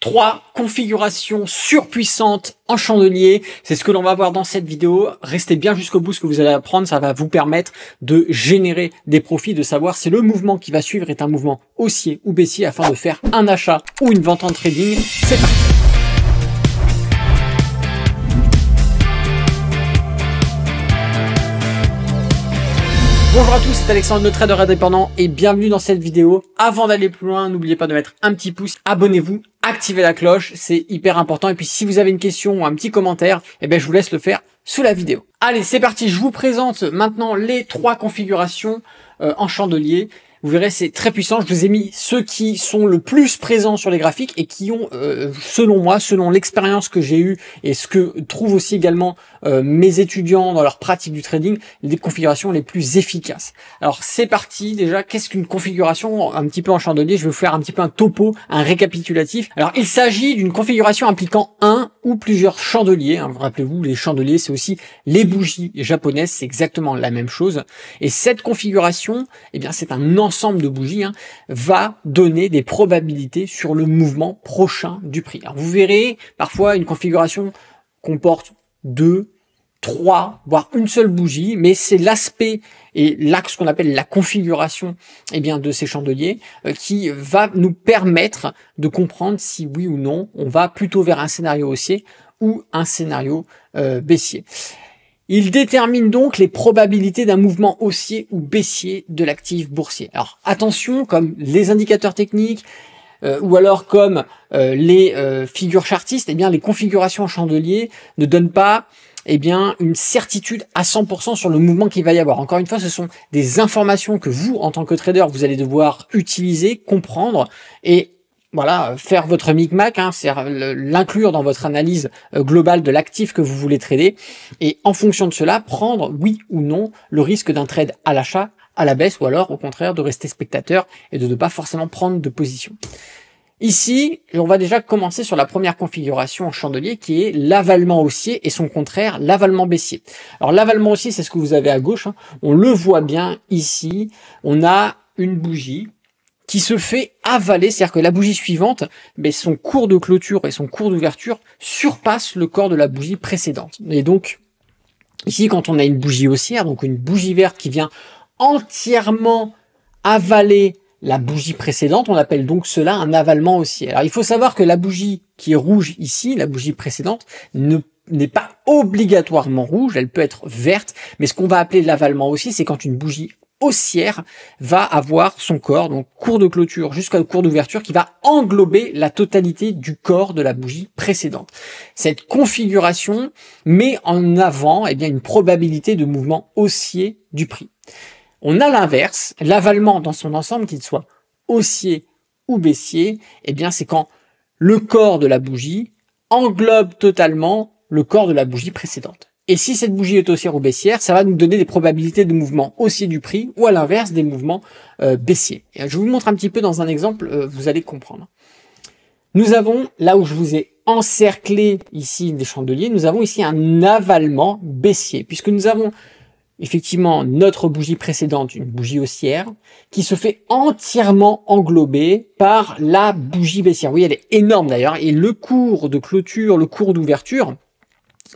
Trois configurations surpuissantes en chandelier. C'est ce que l'on va voir dans cette vidéo. Restez bien jusqu'au bout ce que vous allez apprendre. Ça va vous permettre de générer des profits, de savoir si le mouvement qui va suivre est un mouvement haussier ou baissier afin de faire un achat ou une vente en trading. C'est parti Bonjour à tous, c'est Alexandre le trader indépendant et bienvenue dans cette vidéo. Avant d'aller plus loin, n'oubliez pas de mettre un petit pouce, abonnez-vous, activez la cloche, c'est hyper important. Et puis si vous avez une question ou un petit commentaire, eh ben je vous laisse le faire sous la vidéo. Allez, c'est parti, je vous présente maintenant les trois configurations euh, en chandelier vous verrez, c'est très puissant. Je vous ai mis ceux qui sont le plus présents sur les graphiques et qui ont, euh, selon moi, selon l'expérience que j'ai eue et ce que trouvent aussi également euh, mes étudiants dans leur pratique du trading, les configurations les plus efficaces. Alors c'est parti déjà. Qu'est-ce qu'une configuration un petit peu en chandelier Je vais vous faire un petit peu un topo, un récapitulatif. Alors il s'agit d'une configuration impliquant un ou plusieurs chandeliers. Hein. Rappelez-vous, les chandeliers, c'est aussi les bougies japonaises. C'est exactement la même chose. Et cette configuration, eh bien, c'est un ensemble de bougies, hein, va donner des probabilités sur le mouvement prochain du prix. Alors vous verrez, parfois une configuration comporte deux, trois, voire une seule bougie, mais c'est l'aspect et l'axe qu'on appelle la configuration et eh bien, de ces chandeliers euh, qui va nous permettre de comprendre si oui ou non on va plutôt vers un scénario haussier ou un scénario euh, baissier. Il détermine donc les probabilités d'un mouvement haussier ou baissier de l'actif boursier. Alors attention, comme les indicateurs techniques, euh, ou alors comme euh, les euh, figures chartistes, et eh bien les configurations en chandelier ne donnent pas eh bien une certitude à 100% sur le mouvement qu'il va y avoir. Encore une fois, ce sont des informations que vous en tant que trader, vous allez devoir utiliser, comprendre et voilà, faire votre micmac, hein, c'est l'inclure dans votre analyse euh, globale de l'actif que vous voulez trader, et en fonction de cela, prendre oui ou non le risque d'un trade à l'achat, à la baisse, ou alors au contraire de rester spectateur et de ne pas forcément prendre de position. Ici, on va déjà commencer sur la première configuration en chandelier qui est l'avalement haussier et son contraire, l'avalement baissier. Alors l'avalement haussier, c'est ce que vous avez à gauche, hein. on le voit bien ici, on a une bougie qui se fait avaler, c'est-à-dire que la bougie suivante, mais son cours de clôture et son cours d'ouverture surpassent le corps de la bougie précédente. Et donc, ici, quand on a une bougie haussière, donc une bougie verte qui vient entièrement avaler la bougie précédente, on appelle donc cela un avalement haussier. Alors, il faut savoir que la bougie qui est rouge ici, la bougie précédente, n'est pas obligatoirement rouge, elle peut être verte, mais ce qu'on va appeler l'avalement aussi, c'est quand une bougie haussière va avoir son corps, donc cours de clôture jusqu'à cours d'ouverture, qui va englober la totalité du corps de la bougie précédente. Cette configuration met en avant eh bien, une probabilité de mouvement haussier du prix. On a l'inverse, l'avalement dans son ensemble, qu'il soit haussier ou baissier, et eh bien c'est quand le corps de la bougie englobe totalement le corps de la bougie précédente. Et si cette bougie est haussière ou baissière, ça va nous donner des probabilités de mouvement haussier du prix ou à l'inverse des mouvements euh, baissiers. Euh, je vous montre un petit peu dans un exemple, euh, vous allez comprendre. Nous avons, là où je vous ai encerclé ici des chandeliers, nous avons ici un avalement baissier, puisque nous avons effectivement notre bougie précédente, une bougie haussière, qui se fait entièrement englober par la bougie baissière. Oui, elle est énorme d'ailleurs, et le cours de clôture, le cours d'ouverture,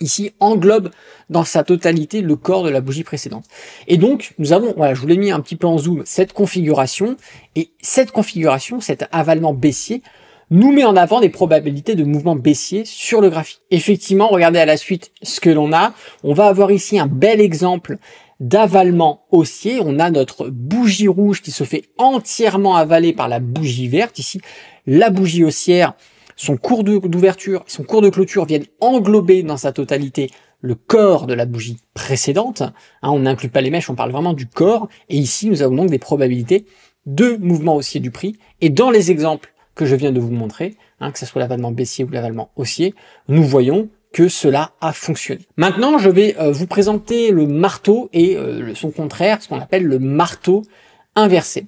ici englobe dans sa totalité le corps de la bougie précédente. Et donc, nous avons, voilà, je vous l'ai mis un petit peu en zoom, cette configuration, et cette configuration, cet avalement baissier, nous met en avant des probabilités de mouvement baissier sur le graphique. Effectivement, regardez à la suite ce que l'on a. On va avoir ici un bel exemple d'avalement haussier. On a notre bougie rouge qui se fait entièrement avaler par la bougie verte. Ici, la bougie haussière son cours d'ouverture, et son cours de clôture viennent englober dans sa totalité le corps de la bougie précédente. Hein, on n'inclut pas les mèches, on parle vraiment du corps. Et ici, nous avons donc des probabilités de mouvement haussier du prix. Et dans les exemples que je viens de vous montrer, hein, que ce soit l'avalement baissier ou l'avalement haussier, nous voyons que cela a fonctionné. Maintenant, je vais euh, vous présenter le marteau et euh, son contraire, ce qu'on appelle le marteau inversé.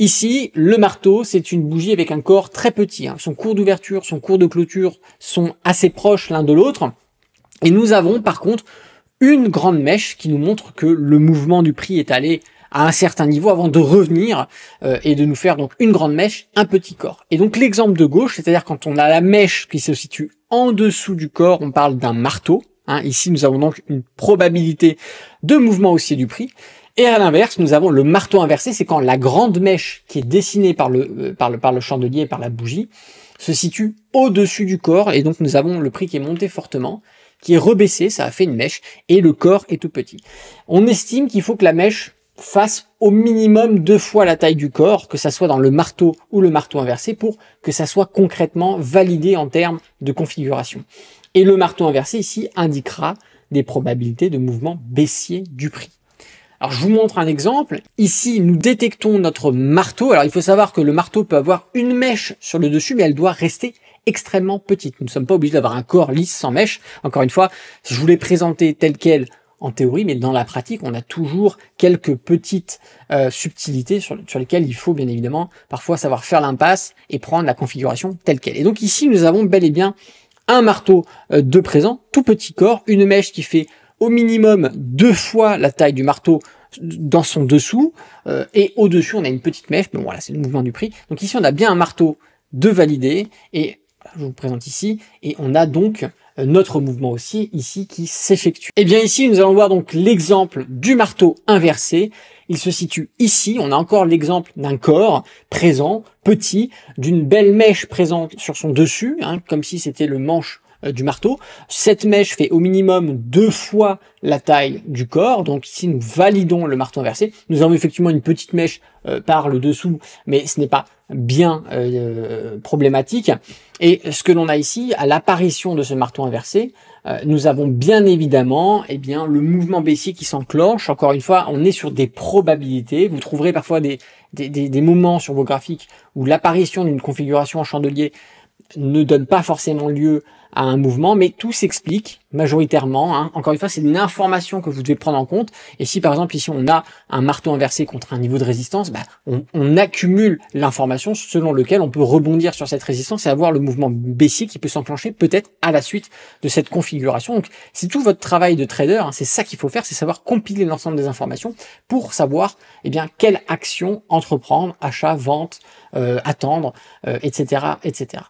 Ici, le marteau, c'est une bougie avec un corps très petit. Hein. Son cours d'ouverture, son cours de clôture sont assez proches l'un de l'autre. Et nous avons par contre une grande mèche qui nous montre que le mouvement du prix est allé à un certain niveau avant de revenir euh, et de nous faire donc une grande mèche, un petit corps. Et donc l'exemple de gauche, c'est-à-dire quand on a la mèche qui se situe en dessous du corps, on parle d'un marteau. Hein. Ici, nous avons donc une probabilité de mouvement haussier du prix. Et à l'inverse, nous avons le marteau inversé, c'est quand la grande mèche qui est dessinée par le, euh, par le, par le chandelier et par la bougie se situe au-dessus du corps, et donc nous avons le prix qui est monté fortement, qui est rebaissé, ça a fait une mèche, et le corps est tout petit. On estime qu'il faut que la mèche fasse au minimum deux fois la taille du corps, que ça soit dans le marteau ou le marteau inversé, pour que ça soit concrètement validé en termes de configuration. Et le marteau inversé ici indiquera des probabilités de mouvement baissier du prix. Alors je vous montre un exemple. Ici, nous détectons notre marteau. Alors il faut savoir que le marteau peut avoir une mèche sur le dessus, mais elle doit rester extrêmement petite. Nous ne sommes pas obligés d'avoir un corps lisse sans mèche. Encore une fois, je vous l'ai présenté tel quel en théorie, mais dans la pratique, on a toujours quelques petites euh, subtilités sur, lesquelles il faut bien évidemment parfois savoir faire l'impasse et prendre la configuration telle qu'elle. Et donc ici, nous avons bel et bien un marteau euh, de présent, tout petit corps, une mèche qui fait au minimum deux fois la taille du marteau dans son dessous, euh, et au-dessus, on a une petite mèche, mais voilà, c'est le mouvement du prix. Donc ici, on a bien un marteau de validé, et je vous présente ici, et on a donc euh, notre mouvement aussi ici qui s'effectue. Et eh bien ici, nous allons voir donc l'exemple du marteau inversé. Il se situe ici. On a encore l'exemple d'un corps présent, petit, d'une belle mèche présente sur son dessus, hein, comme si c'était le manche euh, du marteau. Cette mèche fait au minimum deux fois la taille du corps. Donc ici, nous validons le marteau inversé. Nous avons effectivement une petite mèche euh, par le dessous, mais ce n'est pas bien euh, problématique. Et ce que l'on a ici, à l'apparition de ce marteau inversé, nous avons bien évidemment eh bien, le mouvement baissier qui s'enclenche. Encore une fois, on est sur des probabilités. Vous trouverez parfois des, des moments sur vos graphiques où l'apparition d'une configuration en chandelier ne donne pas forcément lieu à un mouvement, mais tout s'explique majoritairement. Hein. Encore une fois, c'est une information que vous devez prendre en compte. Et si par exemple ici on a un marteau inversé contre un niveau de résistance, bah, on, accumule l'information selon lequel on peut rebondir sur cette résistance et avoir le mouvement baissier qui peut s'enclencher peut-être à la suite de cette configuration. Donc c'est tout votre travail de trader, hein. c'est ça qu'il faut faire, c'est savoir compiler l'ensemble des informations pour savoir eh bien quelle action entreprendre, achat, vente, euh, attendre, etc., euh, etc.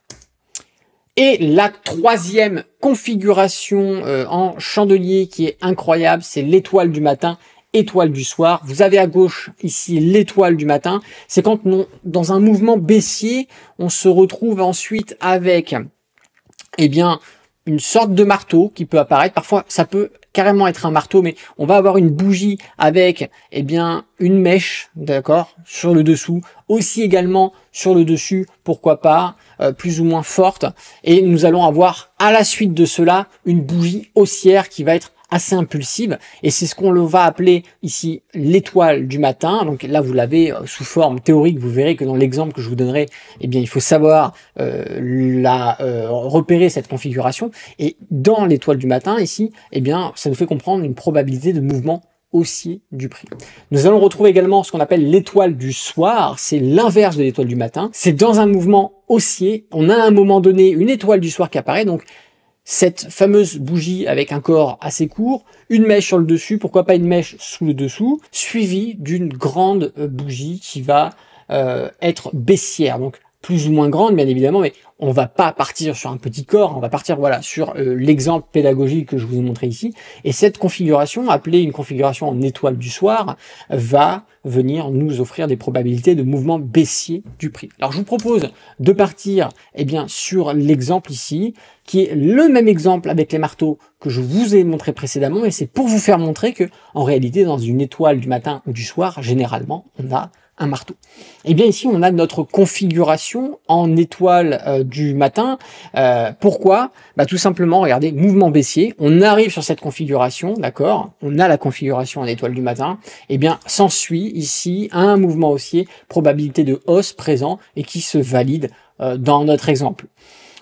Et la troisième configuration euh, en chandelier qui est incroyable, c'est l'étoile du matin étoile du soir. Vous avez à gauche ici l'étoile du matin. C'est quand dans un mouvement baissier, on se retrouve ensuite avec, eh bien, une sorte de marteau qui peut apparaître. Parfois, ça peut carrément être un marteau, mais on va avoir une bougie avec, eh bien, une mèche, d'accord, sur le dessous. Aussi également sur le dessus, pourquoi pas. Euh, plus ou moins forte. Et nous allons avoir à la suite de cela une bougie haussière qui va être assez impulsive et c'est ce qu'on va appeler ici l'étoile du matin donc là vous l'avez euh, sous forme théorique vous verrez que dans l'exemple que je vous donnerai eh bien il faut savoir euh, la repérer cette configuration et dans l'étoile du matin ici eh bien ça nous fait comprendre une probabilité de mouvement aussi du prix. Nous allons retrouver également ce qu'on appelle l'étoile du soir, c'est l'inverse de l'étoile du matin. C'est dans un mouvement haussier, on a à un moment donné une étoile du soir qui apparaît, donc cette fameuse bougie avec un corps assez court, une mèche sur le dessus, pourquoi pas une mèche sous le dessous, suivie d'une grande euh, bougie qui va euh, être baissière, donc plus ou moins grande, bien évidemment, mais on va pas partir sur un petit corps, on va partir voilà sur euh, l'exemple pédagogique que je vous ai montré ici. Et cette configuration, appelée une configuration en étoile du soir, va venir nous offrir des probabilités de mouvement baissier du prix. Alors je vous propose de partir eh bien sur l'exemple ici, qui est le même exemple avec les marteaux que je vous ai montré précédemment, et c'est pour vous faire montrer que en réalité, dans une étoile du matin ou du soir, généralement, on a un marteau. Et eh bien ici, on a notre configuration en étoile euh, du matin. Euh, pourquoi bah, Tout simplement, regardez, mouvement baissier. On arrive sur cette configuration, d'accord On a la configuration en étoile du matin. Et eh bien, s'ensuit ici un mouvement haussier, probabilité de hausse présent et qui se valide euh, dans notre exemple.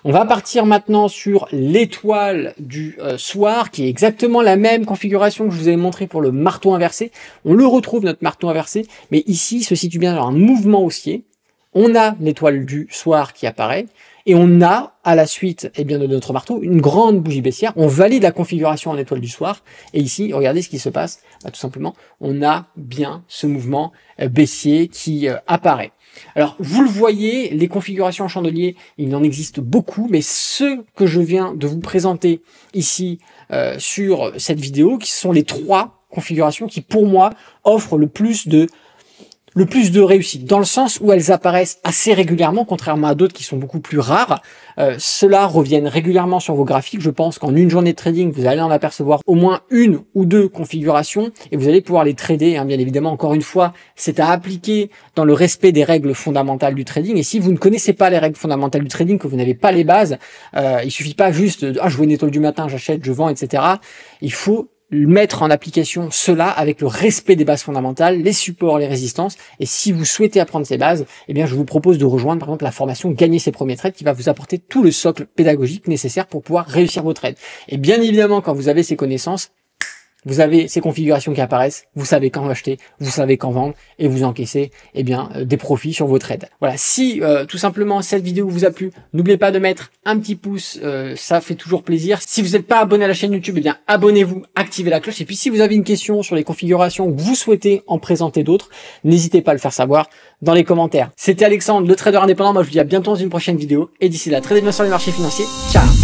On va partir maintenant sur l'étoile du euh, soir, qui est exactement la même configuration que je vous avais montré pour le marteau inversé. On le retrouve, notre marteau inversé, mais ici, se situe bien dans un mouvement haussier. On a l'étoile du soir qui apparaît, et on a, à la suite et eh bien, de notre marteau, une grande bougie baissière. On valide la configuration en étoile du soir, et ici, regardez ce qui se passe. Bah, tout simplement, on a bien ce mouvement euh, baissier qui euh, apparaît. Alors, vous le voyez, les configurations en chandelier, il en existe beaucoup, mais ceux que je viens de vous présenter ici euh, sur cette vidéo, qui sont les trois configurations qui, pour moi, offrent le plus de le plus de réussite, dans le sens où elles apparaissent assez régulièrement, contrairement à d'autres qui sont beaucoup plus rares. Euh, cela revient régulièrement sur vos graphiques. Je pense qu'en une journée de trading, vous allez en apercevoir au moins une ou deux configurations et vous allez pouvoir les trader. Hein. Bien évidemment, encore une fois, c'est à appliquer dans le respect des règles fondamentales du trading. Et si vous ne connaissez pas les règles fondamentales du trading, que vous n'avez pas les bases, euh, il suffit pas juste de, ah je vois une étoile du matin, j'achète, je vends, etc. Il faut mettre en application cela avec le respect des bases fondamentales, les supports, les résistances. Et si vous souhaitez apprendre ces bases, eh bien, je vous propose de rejoindre, par exemple, la formation Gagner ses premiers trades qui va vous apporter tout le socle pédagogique nécessaire pour pouvoir réussir vos trades. Et bien évidemment, quand vous avez ces connaissances, vous avez ces configurations qui apparaissent, vous savez quand acheter, vous savez quand vendre et vous encaissez eh bien euh, des profits sur vos trades. Voilà, si euh, tout simplement cette vidéo vous a plu, n'oubliez pas de mettre un petit pouce, euh, ça fait toujours plaisir. Si vous n'êtes pas abonné à la chaîne YouTube, eh bien abonnez-vous, activez la cloche et puis si vous avez une question sur les configurations vous souhaitez en présenter d'autres, n'hésitez pas à le faire savoir dans les commentaires. C'était Alexandre, le trader indépendant, moi je vous dis à bientôt dans une prochaine vidéo et d'ici là, tradez bien sur les marchés financiers. Ciao